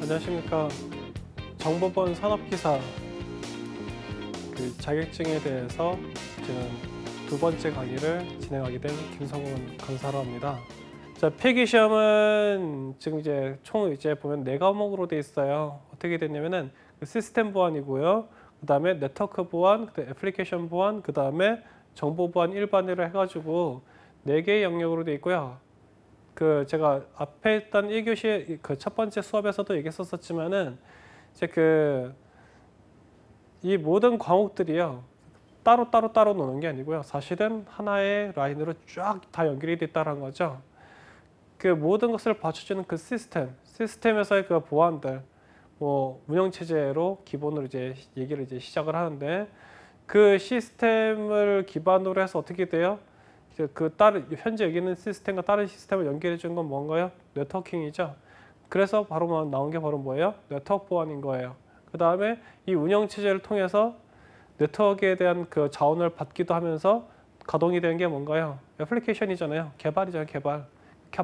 안녕하십니까. 정보본 산업기사 그 자격증에 대해서 지금 두 번째 강의를 진행하게 된 김성훈 강사로 합니다. 자, 필기 시험은 지금 이제 총 이제 보면 네 과목으로 돼 있어요. 어떻게 됐냐면은 그 시스템 보안이고요. 그다음에 네트워크 보안, 그 애플리케이션 보안, 그다음에 정보 보안 일반으로 해가지고 네 개의 영역으로 돼 있고요. 그 제가 앞에 있던 1교시 그첫 번째 수업에서도 얘기했었지만은 이제 그 이 모든 과목들이요. 따로 따로 따로 노는 게 아니고요. 사실은 하나의 라인으로 쫙 다 연결이 됐다는 거죠. 그 모든 것을 받쳐주는 그 시스템, 시스템에서의 그 보안들, 뭐 운영 체제로 기본으로 이제 얘기를 이제 시작을 하는데 그 시스템을 기반으로 해서 어떻게 돼요? 그 다른 그 현재 여기 는 시스템과 다른 시스템을 연결해 준건 뭔가요? 네트워킹이죠. 그래서 바로 뭐 나온 게 바로 뭐예요? 네트워크 보안인 거예요. 그 다음에 이 운영 체제를 통해서 네트워크에 대한 그 자원을 받기도 하면서 가동이 되는 게 뭔가요? 애플리케이션이잖아요. 개발이잖아요. 개발.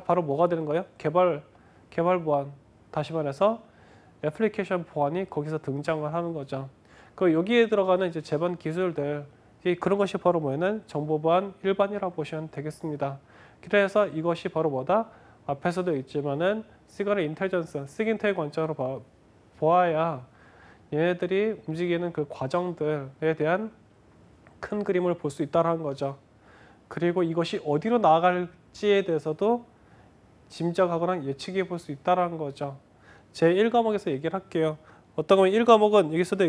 바로 뭐가 되는 거예요? 개발, 개발 보안. 다시 말해서 애플리케이션 보안이 거기서 등장을 하는 거죠. 그 여기에 들어가는 이제 재반 기술들 그런 것이 바로 뭐냐면 정보보안 일반이라고 보시면 되겠습니다. 그래서 이것이 바로 뭐다? 앞에서도 있지만은 시그널 인텔전스, 시긴텔 관점으로 봐, 보아야 얘네들이 움직이는 그 과정들에 대한 큰 그림을 볼 수 있다는 거죠. 그리고 이것이 어디로 나아갈지에 대해서도 짐작하거나 예측해 볼 수 있다는 거죠. 제1과목에서 얘기를 할게요. 어떤 거면 1과목은 여기서도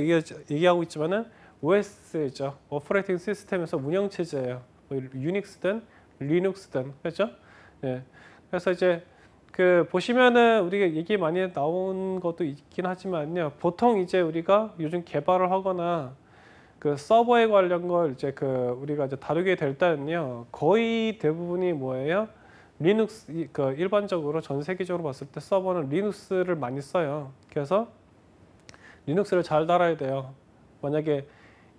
얘기하고 있지만은 OS죠. 오퍼레이팅 시스템에서 운영 체제예요. 뭐 유닉스든 리눅스든 그렇죠? 네. 그래서 이제 그 보시면은 우리가 얘기 많이 나온 것도 있긴 하지만요. 보통 이제 우리가 요즘 개발을 하거나 그 서버에 관련 걸 이제 그 우리가 이제 다루게 될 때는요. 거의 대부분이 뭐예요? 리눅스 그 일반적으로 전 세계적으로 봤을 때 서버는 리눅스를 많이 써요. 그래서 리눅스를 잘 달아야 돼요. 만약에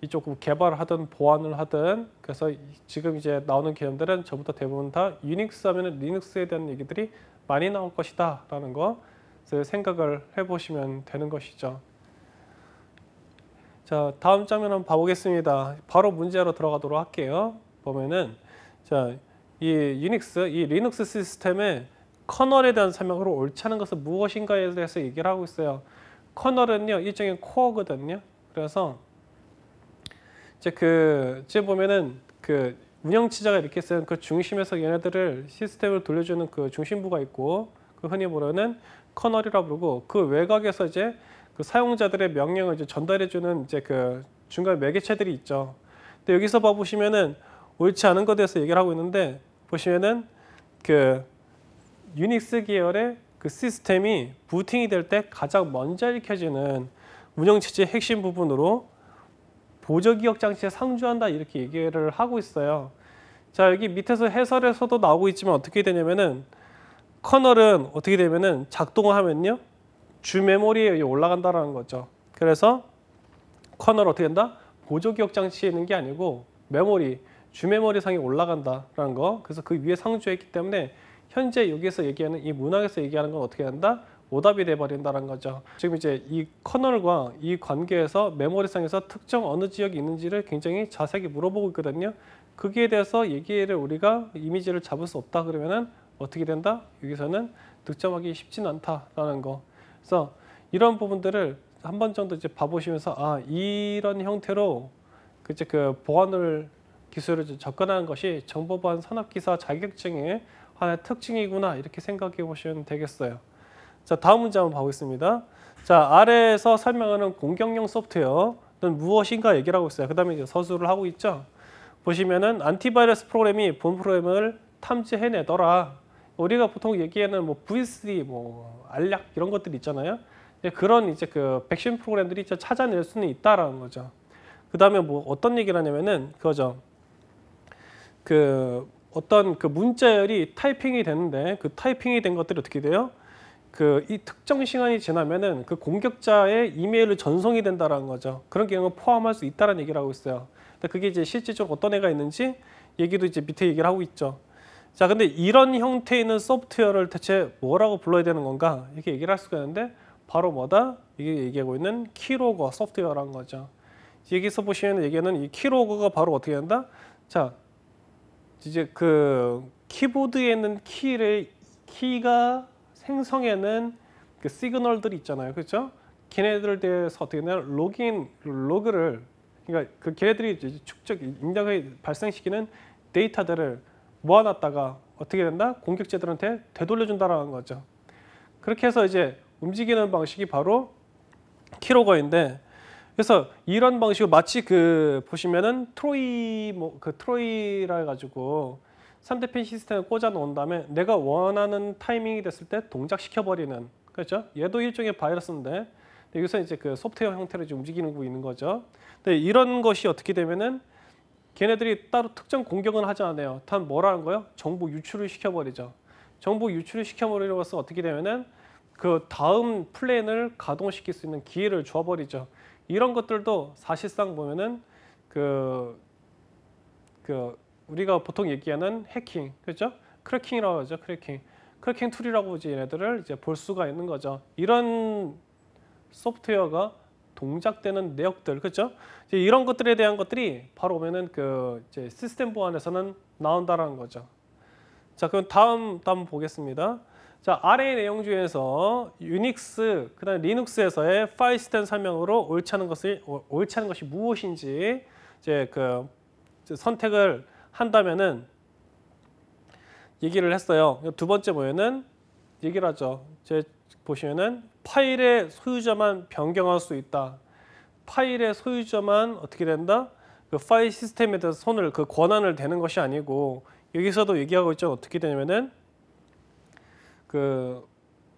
이쪽 개발을 하든 보안을 하든 그래서 지금 이제 나오는 개념들은 전부 다 대부분 다 유닉스 하면 리눅스에 대한 얘기들이 많이 나올 것이다 라는 거 생각을 해보시면 되는 것이죠. 자 다음 장면 한번 봐보겠습니다. 바로 문제로 들어가도록 할게요. 보면은 자이 유닉스 이 리눅스 시스템의 커널에 대한 설명으로 옳지 않은 것은 무엇인가에 대해서 얘기를 하고 있어요. 커널은요 일종의 코어거든요. 그래서 이제 그 이제 보면은 그 운영치자가 이렇게 쓴그 중심에서 얘네들을 시스템을 돌려주는 그 중심부가 있고 그 흔히 보면는 커널이라 고 부르고 그 외곽에서 이제 그 사용자들의 명령을 이제 전달해주는 이제 그 중간 매개체들이 있죠. 근데 여기서 봐 보시면은 옳지 않은 것에 대해서 얘기를 하고 있는데 보시면은 그 유닉스 계열의 그 시스템이 부팅이 될 때 가장 먼저 읽혀지는 운영체제 핵심 부분으로 보조 기억 장치에 상주한다 이렇게 얘기를 하고 있어요. 자 여기 밑에서 해설에서도 나오고 있지만 어떻게 되냐면은 커널은 어떻게 되면은 작동을 하면요 주 메모리에 올라간다라는 거죠. 그래서 커널 어떻게 된다? 보조 기억 장치에 있는 게 아니고 메모리 주 메모리 상에 올라간다라는 거. 그래서 그 위에 상주했기 때문에 현재 여기에서 얘기하는 이 문항에서 얘기하는 건 어떻게 한다? 오답이 돼버린다는 거죠. 지금 이제 이 커널과 이 관계에서 메모리상에서 특정 어느 지역이 있는지를 굉장히 자세하게 물어보고 있거든요. 거기에 대해서 얘기를 우리가 이미지를 잡을 수 없다 그러면은 어떻게 된다? 여기서는 득점하기 쉽진 않다라는 거. 그래서 이런 부분들을 한 번 정도 이제 봐보시면서 아 이런 형태로 그제 그 보안을 기술을 접근하는 것이 정보보안 산업기사 자격증의 하나의 특징이구나 이렇게 생각해 보시면 되겠어요. 자, 다음 문제 한번 보겠습니다 자, 아래에서 설명하는 공격용 소프트웨어는 무엇인가 얘기를 하고 있어요. 그 다음에 이제 서술을 하고 있죠. 보시면은 안티바이러스 프로그램이 본 프로그램을 탐지해내더라. 우리가 보통 얘기하는 뭐 VC, 뭐 알약 이런 것들 있잖아요. 그런 이제 그 백신 프로그램들이 찾아낼 수는 있다라는 거죠. 그 다음에 뭐 어떤 얘기를 하냐면은 그거죠. 그 어떤 그 문자열이 타이핑이 되는데 그 타이핑이 된 것들이 어떻게 돼요? 그이 특정 시간이 지나면은 그 공격자의 이메일을 전송이 된다라는 거죠. 그런 경우 포함할 수 있다라는 얘기를 하고 있어요. 근데 그게 이제 실제적으로 어떤 애가 있는지 얘기도 이제 밑에 얘기를 하고 있죠. 자, 근데 이런 형태의 있는 소프트웨어를 대체 뭐라고 불러야 되는 건가? 이렇게 얘기를 할 수가 있는데 바로 뭐다? 이게 얘기하고 있는 키로거 소프트웨어라는 거죠. 여기서 보시는 얘기는 이 키로거가 바로 어떻게 된다? 자, 이제 그 키보드에 있는 키를 키가 생성에는 그 시그널들이 있잖아요. 그렇죠? 걔네들 대해서 어떻게 되냐 로그인 로그를 그러니까 그 걔네들이 축적 입력에 발생시키는 데이터들을 모아놨다가 어떻게 된다? 공격자들한테 되돌려준다라는 거죠. 그렇게 해서 이제 움직이는 방식이 바로 키로거인데 그래서 이런 방식으로 마치 그 보시면은 트로이 뭐 그 트로이라 해가지고 3대핀 시스템을 꽂아 놓은 다음에 내가 원하는 타이밍이 됐을 때 동작시켜버리는 그렇죠? 얘도 일종의 바이러스인데 여기서 이제 그 소프트웨어 형태로 움직이는 거 있는 거죠. 근데 이런 것이 어떻게 되면은 걔네들이 따로 특정 공격은 하지 않아요. 단 뭐라는 거요? 정보 유출을 시켜버리죠. 정보 유출을 시켜버리면서 어떻게 되면은 그 다음 플랜을 가동시킬 수 있는 기회를 줘버리죠. 이런 것들도 사실상 보면은 그, 그 우리가 보통 얘기하는 해킹, 그렇죠? 크래킹이라고 하죠, 크래킹. 크래킹 툴이라고 이제 얘네들을 이제 볼 수가 있는 거죠. 이런 소프트웨어가 동작되는 내역들, 그렇죠? 이제 이런 것들에 대한 것들이 바로 보면은 그 이제 시스템 보안에서는 나온다라는 거죠. 자, 그럼 다음 다음 보겠습니다. 자, 아래 내용 중에서 유닉스, 그다음 리눅스에서의 파일 시스템 설명으로 옳지 않은 것을 옳지 않은 것이 무엇인지 이제 그 선택을 한다면은 얘기를 했어요. 두 번째 보에는 얘기를 하죠. 제 보시면은 파일의 소유자만 변경할 수 있다. 파일의 소유자만 어떻게 된다? 그 파일 시스템에 대해서 손을 그 권한을 대는 것이 아니고 여기서도 얘기하고 있죠. 어떻게 되냐면은 그,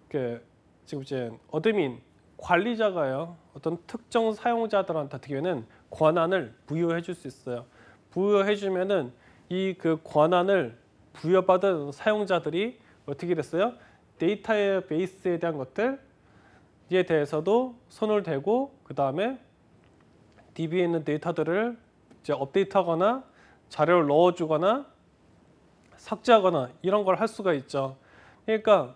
그 지금 이제 어드민 관리자가요 어떤 특정 사용자들한테 어떻게 보면 권한을 부여해 줄 수 있어요 부여해 주면은 이그 권한을 부여받은 사용자들이 어떻게 됐어요? 데이터의 베이스에 대한 것들에 대해서도 손을 대고 그 다음에 DB에 있는 데이터들을 이제 업데이트하거나 자료를 넣어주거나 삭제하거나 이런 걸 할 수가 있죠. 그러니까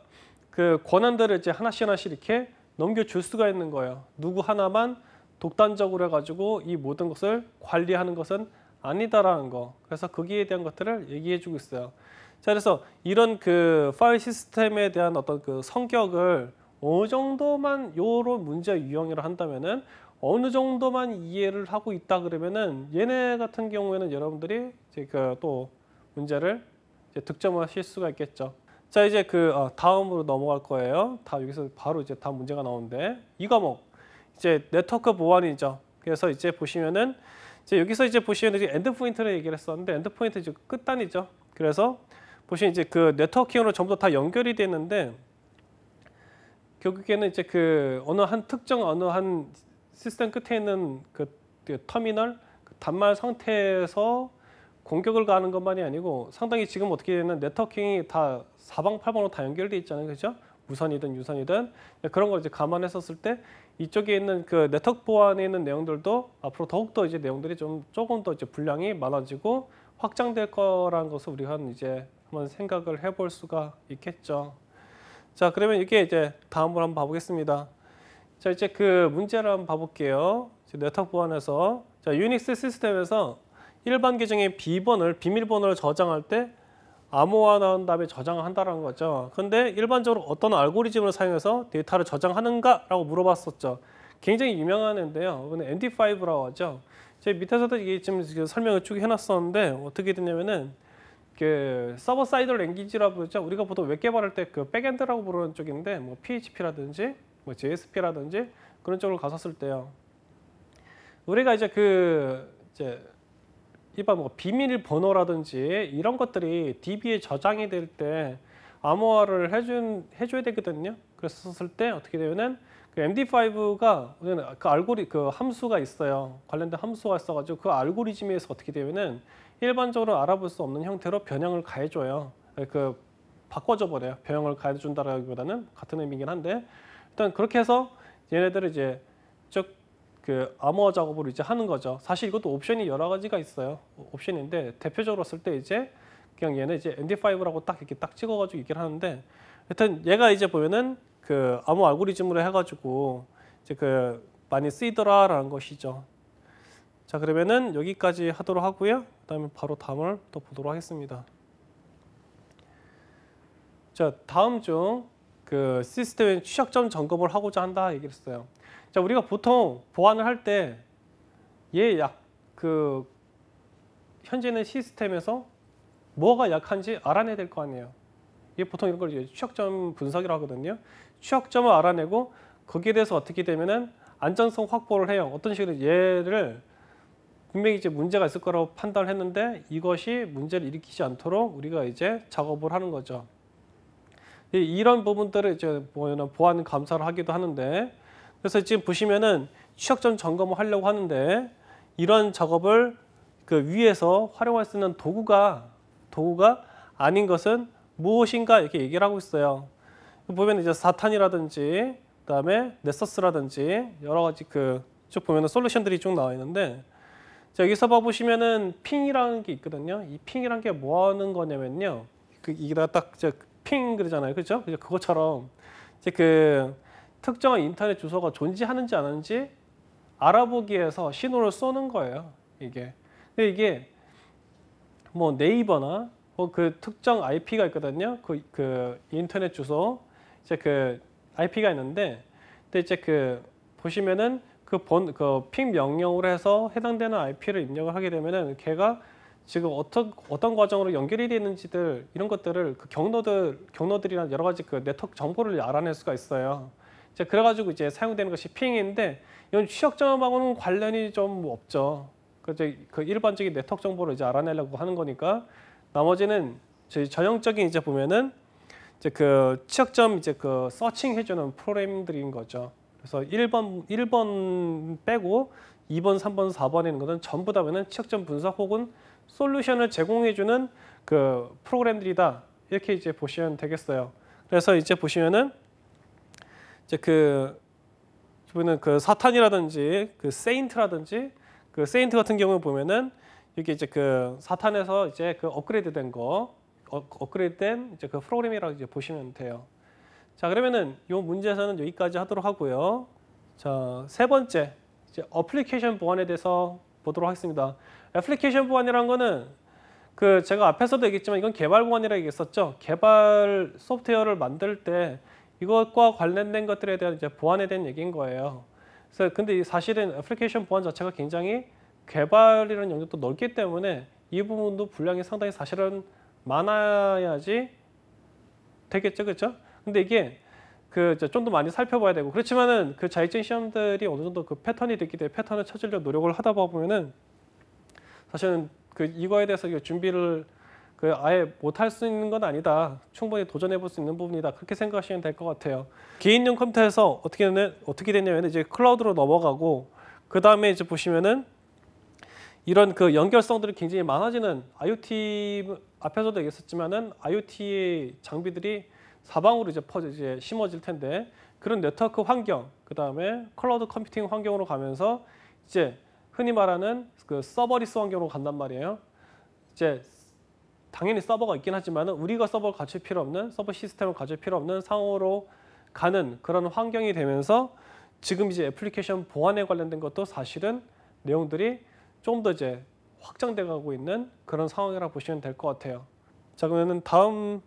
그 권한들을 이제 하나씩 하나씩 이렇게 넘겨줄 수가 있는 거예요. 누구 하나만 독단적으로 해가지고 이 모든 것을 관리하는 것은 아니다라는 거. 그래서 거기에 대한 것들을 얘기해주고 있어요. 자, 그래서 이런 그 파일 시스템에 대한 어떤 그 성격을 어느 정도만 요런 문제 유형이라 한다면은 어느 정도만 이해를 하고 있다 그러면은 얘네 같은 경우에는 여러분들이 이제 그또 문제를 이제 득점하실 수가 있겠죠. 자 이제 그 어, 다음으로 넘어갈 거예요. 다 여기서 바로 이제 다 문제가 나오는데 이 과목 이제 네트워크 보안이죠. 그래서 이제 보시면은 이제 여기서 이제 보시면 이제 엔드 포인트를 얘기를 했었는데 엔드 포인트 지금 끝단이죠. 그래서 보시면 이제 그 네트워킹으로 전부 다 연결이 되는데 결국에는 이제 그 어느 한 특정 어느 한 시스템 끝에 있는 그 터미널 그 단말 상태에서 공격을 가는 것만이 아니고 상당히 지금 어떻게 되면 네트워킹이 다 사방팔방으로 다 연결돼 있잖아요, 그렇죠? 무선이든 유선이든 그런 걸 이제 감안했었을 때 이쪽에 있는 그 네트워크 보안에 있는 내용들도 앞으로 더욱더 이제 내용들이 좀 조금 더 이제 분량이 많아지고 확장될 거라는 것을 우리가 이제 한번 생각을 해볼 수가 있겠죠. 자 그러면 이게 이제 다음으로 한번 봐보겠습니다. 자 이제 그 문제를 한번 봐볼게요. 네트워크 보안에서 자 유닉스 시스템에서 일반 계정의 비번을 비밀번호를 저장할 때 암호화 나온 다음에 저장한다라는 거죠. 근데 일반적으로 어떤 알고리즘을 사용해서 데이터를 저장하는가라고 물어봤었죠. 굉장히 유명한 앤데요. 이거 ND5라고 하죠. 제 밑에서도 이게 지금 설명을 쭉 해놨었는데 어떻게 되냐면은 그 서버 사이드 랭귀지라 부르죠. 우리가 보통 웹 개발할 때 그 백엔드라고 부르는 쪽인데 뭐 PHP라든지 뭐 JSP라든지 그런 쪽으로 가었을 때요. 우리가 이제 그 이제 일반 뭐 비밀번호라든지 이런 것들이 DB에 저장이 될 때 암호화를 해 준, 해줘야 되거든요. 그랬었을 때 어떻게 되면은 그 MD5가 그 알고리 그 함수가 있어요. 관련된 함수가 있어가지고 그 알고리즘에서 어떻게 되면은 일반적으로 알아볼 수 없는 형태로 변형을 가해줘요. 그 바꿔줘 버려요. 변형을 가해준다라기보다는 같은 의미긴 한데 일단 그렇게 해서 얘네들을 이제 쭉그 암호 화 작업으로 이제 하는 거죠. 사실 이것도 옵션이 여러 가지가 있어요. 옵션인데 대표적으로 쓸 때 이제 그냥 얘는 이제 ND5라고 딱 이렇게 딱 찍어가지고 얘기를 하는데 하여튼 얘가 이제 보면은 그 암호 알고리즘으로 해가지고 이제 그 많이 쓰이더라라는 것이죠. 자 그러면은 여기까지 하도록 하고요. 그다음에 바로 다음을 또 보도록 하겠습니다. 자 다음 중그 시스템 의 취약점 점검을 하고자 한다 얘기를 했어요. 자, 우리가 보통 보안을 할때얘약그 현재는 시스템에서 뭐가 약한지 알아내야 될 거 아니에요. 이게 보통 이런 걸 취약점 분석이라고 하거든요. 취약점을 알아내고 거기에 대해서 어떻게 되면은 안전성 확보를 해요. 어떤 식으로 얘를 분명히 이제 문제가 있을 거라고 판단을 했는데 이것이 문제를 일으키지 않도록 우리가 이제 작업을 하는 거죠. 이런 부분들을 이제 보면 보안 감사를 하기도 하는데 그래서 지금 보시면은 취약점 점검을 하려고 하는데 이런 작업을 그 위에서 활용할 수 있는 도구가 도구가 아닌 것은 무엇인가 이렇게 얘기를 하고 있어요. 보면 이제 사탄이라든지 그다음에 넷서스라든지 여러 가지 그 쭉 보면은 솔루션들이 쭉 나와 있는데 여기서 봐 보시면은 핑이라는 게 있거든요. 이 핑이란 게뭐 하는 거냐면요. 그 이게 딱핑 그러잖아요. 그죠? 그것처럼 이제 그 특정한 인터넷 주소가 존재하는지 안 하는지 알아보기 위해서 신호를 쏘는 거예요. 이게. 근데 이게 뭐 네이버나 뭐 그 특정 IP가 있거든요. 그, 그 인터넷 주소 이제 그 IP가 있는데 근데 이제 그 보시면은 그 본 그 핑 명령으로 해서 해당되는 IP를 입력을 하게 되면은 걔가 지금 어떤 어떤 과정으로 연결이 되어 있는지들 이런 것들을 그 경로들 경로들이나 여러 가지 그 네트워크 정보를 알아낼 수가 있어요. 이제 그래가지고 이제 사용되는 것이 핑인데 이건 취약 점하고는 관련이 좀 없죠. 그, 그 일반적인 네트워크 정보를 이제 알아내려고 하는 거니까 나머지는 저희 전형적인 이제 보면은 이제 그 취약점 이제 그 서칭 해주는 프로그램들인 거죠. 그래서 1번 1번 빼고 2번, 3번, 4번 있는 것은 전부 다면은 취약점 분석 혹은 솔루션을 제공해주는 그 프로그램들이다 이렇게 이제 보시면 되겠어요. 그래서 이제 보시면은 이제 그 보면은 그 사탄이라든지 그 세인트라든지 그 세인트 같은 경우 보면은 이게 이제 그 사탄에서 이제 그 업그레이드된 거 어, 업그레이드된 이제 그 프로그램이라고 이제 보시면 돼요. 자 그러면은 이 문제에서는 여기까지 하도록 하고요. 자세 번째 이제 어플리케이션 보안에 대해서 보도록 하겠습니다. 애플리케이션 보안이라는 거는 그 제가 앞에서도 얘기했지만 이건 개발 보안이라 고 얘기했었죠. 개발 소프트웨어를 만들 때 이것과 관련된 것들에 대한 이제 보안에 대한 얘기인 거예요. 그래서 근데 사실은 애플리케이션 보안 자체가 굉장히 개발이라는 영역도 넓기 때문에 이 부분도 분량이 상당히 사실은 많아야지 되겠죠, 그렇죠? 근데 이게 그 좀 더 많이 살펴봐야 되고 그렇지만은 그 자격증 시험들이 어느 정도 그 패턴이 되기 때문에 패턴을 찾으려 노력을 하다 보면은 사실은 그 이거에 대해서 준비를 그 아예 못할 수 있는 건 아니다. 충분히 도전해 볼 수 있는 부분이다. 그렇게 생각하시면 될 것 같아요. 개인용 컴퓨터에서 어떻게 되는 어떻게 되냐면 이제 클라우드로 넘어가고 그 다음에 이제 보시면은 이런 그 연결성들이 굉장히 많아지는 IoT 앞에서도 얘기했었지만은 IoT 장비들이 사방으로 이제 퍼져 이제 심어질 텐데 그런 네트워크 환경 그 다음에 클라우드 컴퓨팅 환경으로 가면서 이제 흔히 말하는 그 서버리스 환경으로 간단 말이에요. 이제 당연히 서버가 있긴 하지만 우리가 서버를 갖출 필요 없는 서버 시스템을 가질 필요 없는 상호로 가는 그런 환경이 되면서 지금 이제 애플리케이션 보안에 관련된 것도 사실은 내용들이 좀더 이제 확장돼 가고 있는 그런 상황이라고 보시면 될 것 같아요. 자 그러면 다음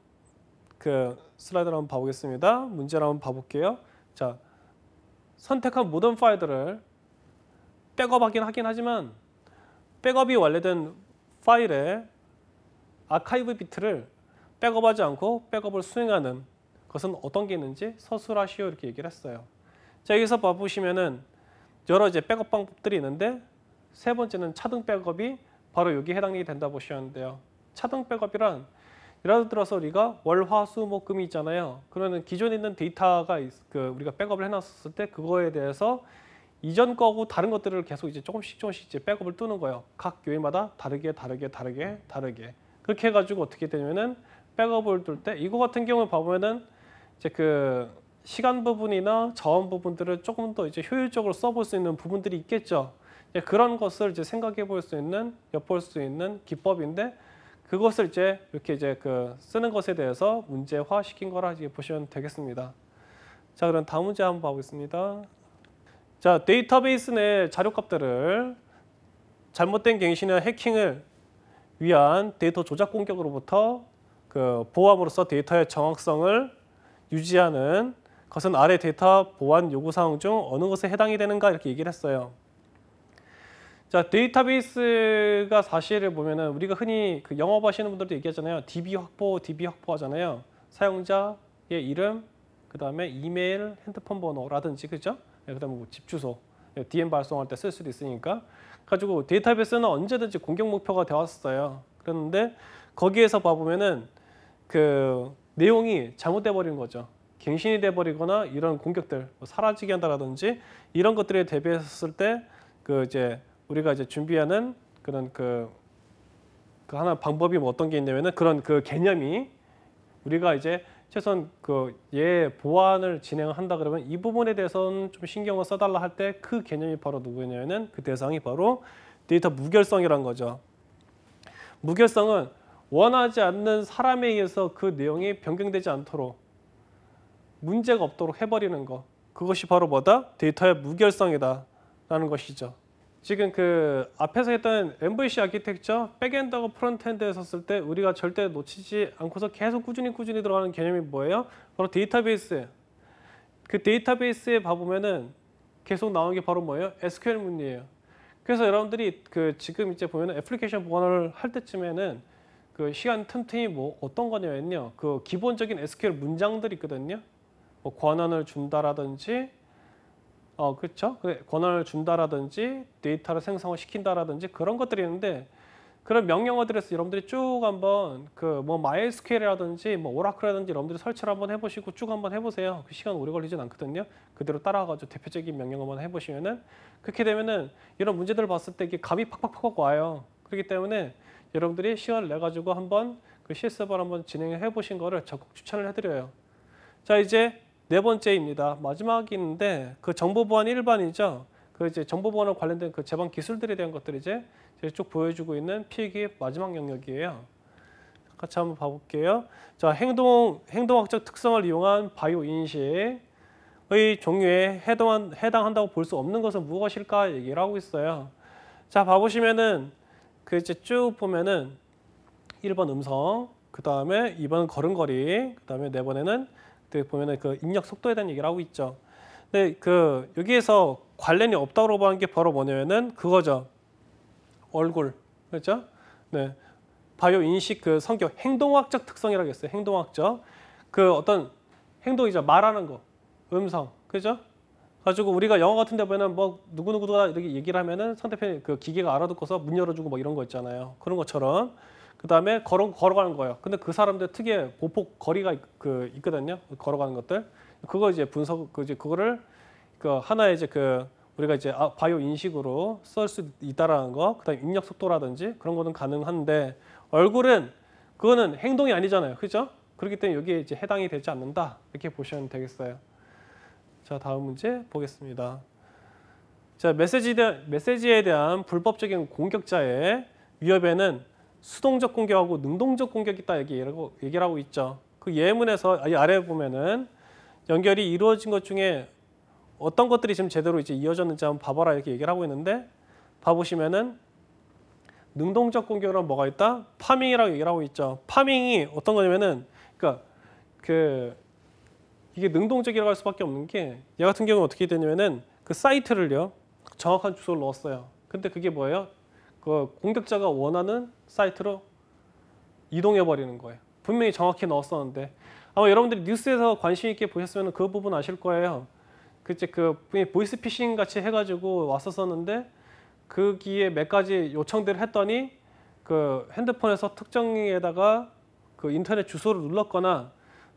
그 슬라이드를 한번 봐보겠습니다. 문제를 한번 봐볼게요. 자 선택한 모든 파일들을 백업하긴 하긴 하지만 백업이 완료된 파일에 아카이브 비트를 백업하지 않고 백업을 수행하는 것은 어떤 게 있는지 서술하시오 이렇게 얘기를 했어요. 자, 여기서 봐보시면은 여러 이제 백업 방법들이 있는데 세 번째는 차등 백업이 바로 여기 해당이 된다 보시는데요. 차등 백업이란 예를 들어서 우리가 월화수목금이 있잖아요. 그러면 기존에 있는 데이터가 그 우리가 백업을 해놨을 때 그거에 대해서 이전 거고 하 다른 것들을 계속 이제 조금씩 조금씩 이제 백업을 뜨는 거예요. 각 교회마다 다르게 다르게 다르게 다르게 그렇게 해가지고 어떻게 되냐면은 백업을 뜰때 이거 같은 경우 에봐 보면은 이제 그 시간 부분이나 자원 부분들을 조금 더 이제 효율적으로 써볼 수 있는 부분들이 있겠죠. 그런 것을 이제 생각해 볼 수 있는 엿볼 수 있는 기법인데 그것을 이제 이렇게 이제 그 쓰는 것에 대해서 문제화 시킨 거라 이제 보시면 되겠습니다. 자 그럼 다음 문제 한번 봐보겠습니다. 자, 데이터베이스 내 자료값들을 잘못된 갱신이나 해킹을 위한 데이터 조작 공격으로부터 그 보호함으로써 데이터의 정확성을 유지하는 것은 아래 데이터 보안 요구 사항 중 어느 것에 해당이 되는가 이렇게 얘기를 했어요. 자, 데이터베이스가 사실을 보면은 우리가 흔히 그 영업 하시는 분들도 얘기하잖아요. DB 확보, DB 확보하잖아요. 사용자의 이름, 그다음에 이메일, 핸드폰 번호라든지 그죠? 예, 그다음에 뭐집 주소, 예, DM 발송할 때 쓸 수도 있으니까 가지고 데이터베이스는 언제든지 공격 목표가 되었어요. 그런데 거기에서 봐보면은 그 내용이 잘못돼 버린 거죠. 갱신이 돼 버리거나 이런 공격들 뭐 사라지게 한다라든지 이런 것들에 대비했을 때그 이제 우리가 이제 준비하는 그런 그, 그 하나 방법이 뭐 어떤 게 있냐면은 그런 그 개념이 우리가 이제 최소한 그얘 예 보안을 진행한다 그러면 이 부분에 대해서는 좀 신경을 써달라 할 때 그 개념이 바로 누구냐면은 그 대상이 바로 데이터 무결성이란 거죠. 무결성은 원하지 않는 사람에 의해서 그 내용이 변경되지 않도록 문제가 없도록 해버리는 거. 그것이 바로 뭐다? 데이터의 무결성이다라는 것이죠. 지금 그 앞에서 했던 MVC 아키텍처 백엔드하고 프론트엔드에 섰을 때 우리가 절대 놓치지 않고서 계속 꾸준히 꾸준히 들어가는 개념이 뭐예요? 바로 데이터베이스. 그 데이터베이스에 봐보면은 계속 나오는 게 바로 뭐예요? SQL 문이에요. 그래서 여러분들이 그 지금 이제 보면 애플리케이션 보관을 할 때쯤에는 그 시간 틈틈이 뭐 어떤 거냐면요. 그 기본적인 SQL 문장들이 있거든요. 뭐 권한을 준다라든지 어, 그렇죠. 권한을 준다라든지 데이터를 생성을 시킨다라든지 그런 것들이 있는데 그런 명령어들에서 여러분들이 쭉 한번 그뭐 MySQL이라든지 뭐 오라클이라든지 여러분들이 설치를 한번 해보시고 쭉 한번 해보세요. 그 시간 오래 걸리진 않거든요. 그대로 따라가서 대표적인 명령어만 해보시면은 그렇게 되면은 이런 문제들을 봤을 때 이게 감이 팍팍팍 와요. 그렇기 때문에 여러분들이 시간을 내 가지고 한번 그 실습을 한번 진행해 보신 거를 적극 추천을 해드려요. 자 이제 네 번째입니다. 마지막인데 그 정보보안 일반이죠. 그 이제 정보보안과 관련된 그 재방 기술들에 대한 것들이 이제 쭉 보여주고 있는 필기 마지막 영역이에요. 같이 한번 봐볼게요. 자, 행동 행동학적 특성을 이용한 바이오 인식의 종류에 해당한 해당한다고 볼 수 없는 것은 무엇일까 얘기를 하고 있어요. 자, 봐보시면은 그 이제 쭉 보면은 1번 음성, 그 다음에 2번 걸음걸이, 그 다음에 네 번에는 그 보면은 그 입력 속도에 대한 얘기를 하고 있죠. 근데 그 여기에서 관련이 없다고 보는 게 바로 뭐냐면은 그거죠. 얼굴 그렇죠? 네. 바이오 인식 그 성격 행동학적 특성이라고 했어요. 행동학적 그 어떤 행동이죠. 말하는 거, 음성 그죠? 가지고 우리가 영어 같은 데 보면은 뭐 누구누구가 이렇게 얘기를 하면은 상대편이 그 기계가 알아듣고서 문 열어주고 뭐 이런 거 있잖아요. 그런 것처럼 그 다음에 걸어, 걸어가는 거예요. 근데 그 사람들 특유의 보폭 거리가 있, 그, 있거든요. 걸어가는 것들. 그거 이제 분석, 그, 이제 그거를 그 하나의 이제 그 우리가 이제 아, 바이오 인식으로 쓸 수 있다라는 거, 그다음 에 입력 속도라든지 그런 거는 가능한데 얼굴은 그거는 행동이 아니잖아요, 그죠? 그렇기 때문에 여기에 이제 해당이 되지 않는다 이렇게 보시면 되겠어요. 자 다음 문제 보겠습니다. 자 메시지 에 대한 불법적인 공격자의 위협에는 수동적 공격하고 능동적 공격이 있다 얘기라고 얘기를 하고 있죠. 그 예문에서 아래 보면은 연결이 이루어진 것 중에 어떤 것들이 지금 제대로 이제 이어졌는지 한번 봐봐라 이렇게 얘기를 하고 있는데 봐보시면은 능동적 공격은 뭐가 있다? 파밍이라고 얘기를 하고 있죠. 파밍이 어떤 거냐면은 그러니까 그 이게 능동적이라고 할 수밖에 없는 게 얘 같은 경우는 어떻게 되냐면은 그 사이트를요 정확한 주소를 넣었어요. 근데 그게 뭐예요? 그 공격자가 원하는 사이트로 이동해 버리는 거예요. 분명히 정확히 넣었었는데 아마 여러분들이 뉴스에서 관심 있게 보셨으면 그 부분 아실 거예요. 그때 그 보이스 피싱 그 같이 해가지고 왔었었는데 거기에 그 몇 가지 요청들을 했더니 그 핸드폰에서 특정에다가 그 인터넷 주소를 눌렀거나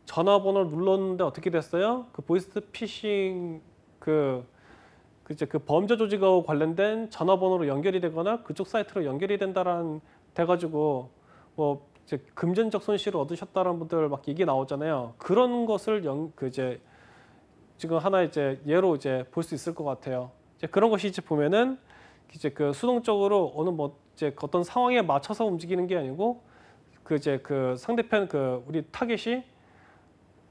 전화번호를 눌렀는데 어떻게 됐어요? 그 보이스 피싱 그 이제 그 범죄 조직하고 관련된 전화번호로 연결이 되거나 그쪽 사이트로 연결이 된다란 돼가지고 뭐 이제 금전적 손실을 얻으셨다는 분들 막 얘기 나오잖아요. 그런 것을 연, 그 이제 지금 하나 이제 예로 이제 볼 수 있을 것 같아요. 이제 그런 것이 이제 보면은 이제 그 수동적으로 어느 뭐 이제 어떤 상황에 맞춰서 움직이는 게 아니고 그 이제 그 상대편 그 우리 타겟이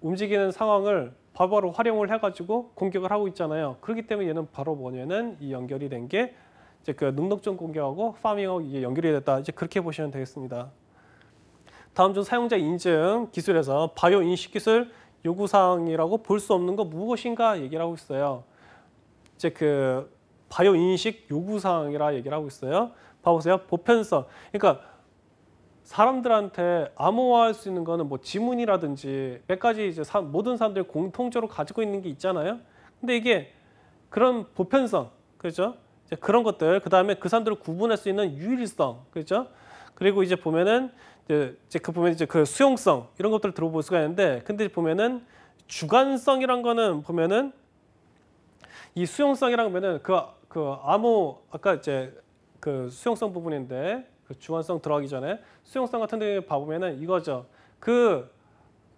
움직이는 상황을 바로바로 활용을 해가지고 공격을 하고 있잖아요. 그렇기 때문에 얘는 바로 뭐냐면 이 연결이 된 게 이제 그 능동적 공격하고 파밍하고 이게 연결이 됐다. 이제 그렇게 보시면 되겠습니다. 다음 중 사용자 인증 기술에서 바이오 인식 기술 요구 사항이라고 볼 수 없는 거 무엇인가 얘기를 하고 있어요. 이제 그 바이오 인식 요구 사항이라 얘기를 하고 있어요. 봐보세요. 보편성. 그러니까 사람들한테 암호화할 수 있는 거는 뭐 지문이라든지 몇 가지 이제 사, 모든 사람들이 공통적으로 가지고 있는 게 있잖아요. 근데 이게 그런 보편성, 그렇죠? 이제 그런 것들, 그 다음에 그 사람들을 구분할 수 있는 유일성, 그렇죠? 그리고 이제 보면은 이제 그 보면 이제 그 수용성 이런 것들을 들어볼 수가 있는데, 근데 보면은 주관성이란 거는 보면은 이 수용성이란 거면 그, 그 암호 아까 이제 그 수용성 부분인데 그 주관성 들어가기 전에 수용성 같은 데 봐보면은 이거죠. 그,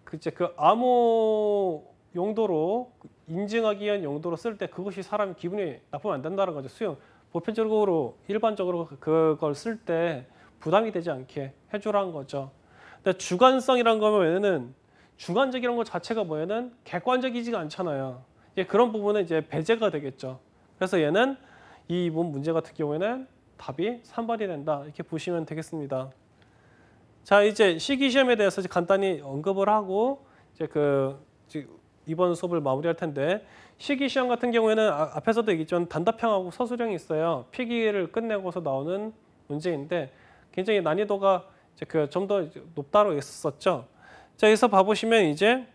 그 이제 그 암호 용도로 그 인증하기 위한 용도로 쓸 때 그것이 사람 기분이 나쁘면 안 된다는 거죠. 수용 보편적으로 일반적으로 그, 그걸 쓸 때 부담이 되지 않게 해주라는 거죠. 근데 주관성이라는 거면은 주관적이란 것 자체가 뭐냐면 객관적이지가 않잖아요. 그런 부분은 이제 배제가 되겠죠. 그래서 얘는 이 문제 같은 경우에는 답이 3번이 된다. 이렇게 보시면 되겠습니다. 자, 이제 시기시험에 대해서 간단히 언급을 하고 이제 그 이번 수업을 마무리할 텐데 시기시험 같은 경우에는 아, 앞에서도 얘기했지만 단답형하고 서술형이 있어요. 필기를 끝내고서 나오는 문제인데 굉장히 난이도가 그좀 더 높다로 있었죠. 자, 여기서 봐보시면 이제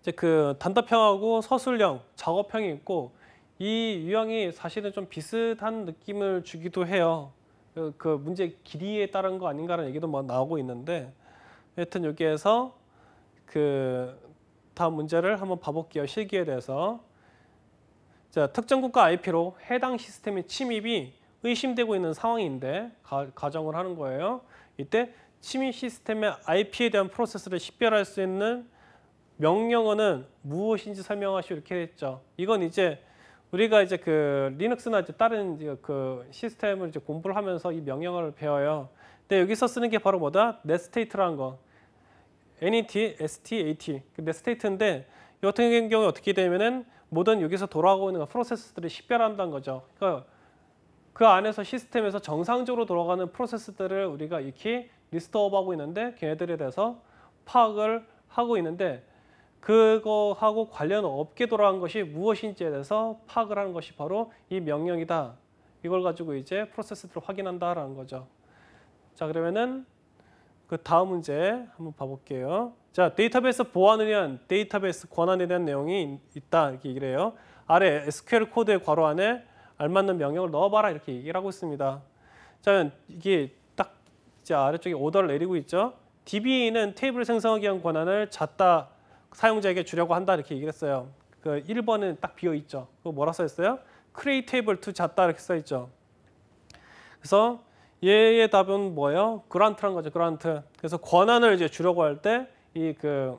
이제 그 단답형하고 서술형, 작업형이 있고 이 유형이 사실은 좀 비슷한 느낌을 주기도 해요. 그, 그 문제 길이에 따른 거 아닌가라는 얘기도 막 나오고 있는데 여튼 여기에서 그 다음 문제를 한번 봐볼게요. 실기에 대해서 자, 특정 국가 IP로 해당 시스템의 침입이 의심되고 있는 상황인데 가, 정을 하는 거예요. 이때 침입 시스템의 IP에 대한 프로세스를 식별할 수 있는 명령어는 무엇인지 설명하시오 이렇게 했죠. 이건 이제 우리가 이제 그 리눅스나 이제 다른 이제 그 시스템을 이제 공부를 하면서 이 명령어를 배워요. 근데 여기서 쓰는 게 바로 뭐다? n e t s t 라는 거. net, stat. 그 n e t s t 인데이 같은 경우에 어떻게 되면은 모든 여기서 돌아가고 있는 프로세스들을 식별한다는 거죠. 그러니까 그 안에서 시스템에서 정상적으로 돌아가는 프로세스들을 우리가 익히 리스트업하고 있는데 걔네들에 대해서 파악을 하고 있는데 그거하고 관련 없게 돌아간 것이 무엇인지에 대해서 파악을 하는 것이 바로 이 명령이다. 이걸 가지고 이제 프로세스들을 확인한다라는 거죠. 자 그러면은 그 다음 문제 한번 봐볼게요. 자 데이터베이스 보안을 위한 데이터베이스 권한에 대한 내용이 있다 이렇게 얘기를 해요. 아래 SQL 코드의 괄호 안에 알맞는 명령을 넣어봐라 이렇게 얘기를 하고 있습니다. 자 이게 딱 자 아래쪽에 오더를 내리고 있죠. DB는 테이블 생성하기 위한 권한을 잣다 사용자에게 주려고 한다 이렇게 얘기를 했어요. 그 1번은 딱 비어 있죠. 그 뭐라 써 있어요? c r e a t a b l e to 잤다 이렇게 써 있죠. 그래서 얘의 답은 뭐예요? 그란트란 거죠. 그란트. 그래서 권한을 이제 주려고 할 때 이그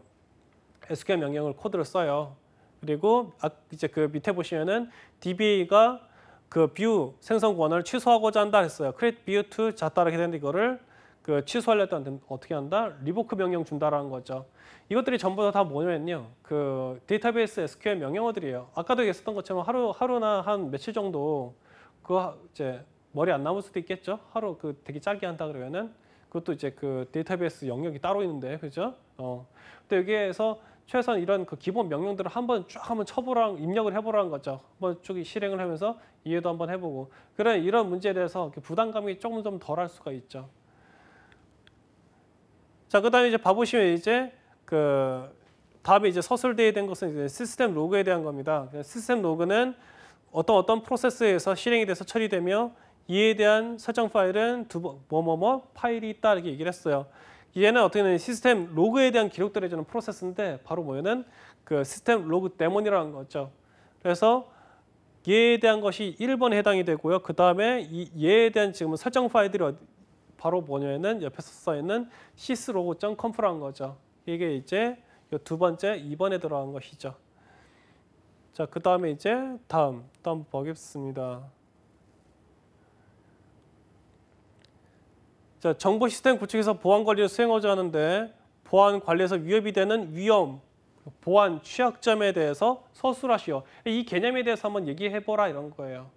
SQL 명령을 코드를 써요. 그리고 아, 이제 그 밑에 보시면은 DBA가 그뷰 생성 권을 취소하고자 한다 했어요. create view to 잤다 이렇게 되는데 이거를 그 취소하려던 어떻게 한다? 리보크 명령 준다라는 거죠. 이것들이 전부 다 뭐냐면요. 그 데이터베이스 SQL 명령어들이에요. 아까도 얘기했던 것처럼 하루 하루나 한 며칠 정도 그 이제 머리 안 남을 수도 있겠죠. 하루 그 되게 짧게 한다 그러면은 그것도 이제 그 데이터베이스 영역이 따로 있는데 그죠? 어. 근데 여기에서 최소한 이런 그 기본 명령들을 한번 쭉 한번 쳐보랑 입력을 해보라는 거죠. 한번 쭉 실행을 하면서 이해도 한번 해보고 그런 이런 문제에 대해서 부담감이 조금 좀덜할 수가 있죠. 자, 그다음에 이제 봐보시면 이제 그 답이 이제 서술되어야된 것은 이제 시스템 로그에 대한 겁니다. 시스템 그러니까 로그는 어떤 어떤 프로세스에서 실행이 돼서 처리되며 이에 대한 설정 파일은 두 번 뭐뭐뭐 뭐 파일이 있다 이렇게 얘기를 했어요. 얘는 어떻게 보면 시스템 로그에 대한 기록들을 해주는 프로세스인데 바로 뭐냐면 그 시스템 로그 데몬이라는 거죠. 그래서 얘에 대한 것이 1번에 해당이 되고요. 그 다음에 얘에 대한 지금 설정 파일들이 바로 번호에는 옆에서 써 있는 sysrow.conf라는 거죠. 이게 이제 두 번째 2번에 들어간 것이죠. 자, 그 다음에 이제 다음, 또한 보겠습니다. 자, 정보 시스템 구축에서 보안 관리를 수행하자 하는데 보안 관리에서 위협이 되는 위험, 보안 취약점에 대해서 서술하시오. 이 개념에 대해서 한번 얘기해보라 이런 거예요.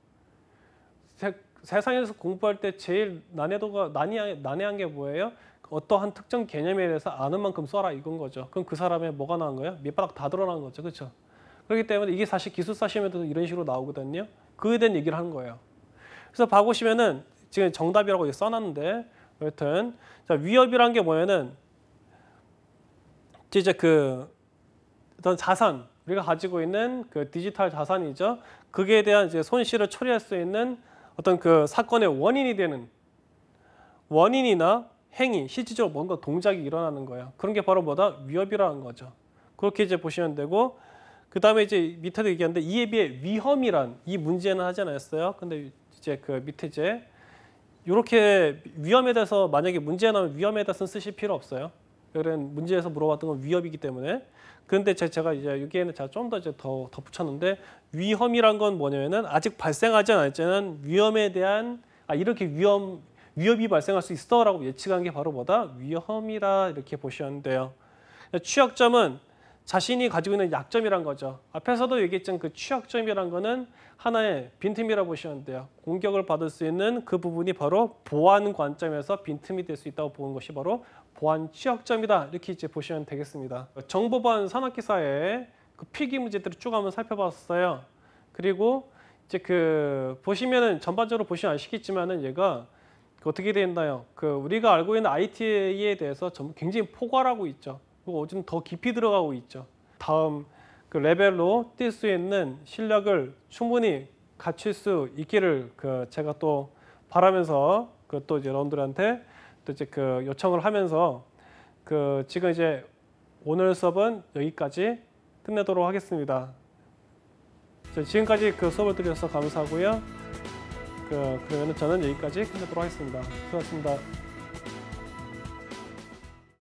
세상에서 공부할 때 제일 난해도가 난해, 난해한 게 뭐예요? 어떠한 특정 개념에 대해서 아는 만큼 써라 이건 거죠. 그럼 그 사람의 뭐가 나온 거예 밑바닥 다 드러난 거죠. 그렇죠? 그렇기 때문에 이게 사실 기술사 시험에도 이런 식으로 나오거든요. 그에 대한 얘기를 한 거예요. 그래서 봐보시면은 지금 정답이라고 써놨는데 여튼 자 위협이란 게 뭐냐면 이제 그 어떤 자산 우리가 가지고 있는 그 디지털 자산이죠. 그게 대한 이제 손실을 처리할 수 있는 어떤 그 사건의 원인이 되는 원인이나 행위, 실질적으로 뭔가 동작이 일어나는 거야. 그런 게 바로 뭐다? 위협이라는 거죠. 그렇게 이제 보시면 되고 그 다음에 이제 밑에도 얘기하는데 이에 비해 위험이란 이 문제는 하지 않았어요. 근데 이제 그 밑에 이제 이렇게 위험에 대해서 만약에 문제 나면 위험에 대해서는 쓰실 필요 없어요. 이런 문제에서 물어봤던 건 위협이기 때문에 그런데 제가 이제 여기에는 제가 좀더 이제 더 덧붙였는데 위험이란 건 뭐냐면은 아직 발생하지 않았지만 위험에 대한 아 이렇게 위험 위협이 발생할 수 있어라고 예측한 게 바로 뭐다 위험이라 이렇게 보시면 돼요. 취약점은 자신이 가지고 있는 약점이란 거죠. 앞에서도 얘기했던 그 취약점이란 거는 하나의 빈틈이라고 보시면 돼요. 공격을 받을 수 있는 그 부분이 바로 보안 관점에서 빈틈이 될 수 있다고 보는 것이 바로 보안 취약점이다. 이렇게 이제 보시면 되겠습니다. 정보보안 산업기사의 그 필기 문제들을 쭉 한번 살펴봤어요. 그리고 이제 그 보시면은 전반적으로 보시면 아시겠지만은 얘가 그 어떻게 되나요? 그 우리가 알고 있는 IT에 대해서 굉장히 포괄하고 있죠. 그고 요즘 더 깊이 들어가고 있죠. 다음 그 레벨로 뛸 수 있는 실력을 충분히 갖출 수 있기를 그 제가 또 바라면서 그또 이제 여러분들한테 또 이제 그 요청을 하면서 그 지금 이제 오늘 수업은 여기까지 끝내도록 하겠습니다. 지금까지 그 수업을 드려서 감사하고요. 그 그러면 저는 여기까지 끝내도록 하겠습니다. 수고하셨습니다.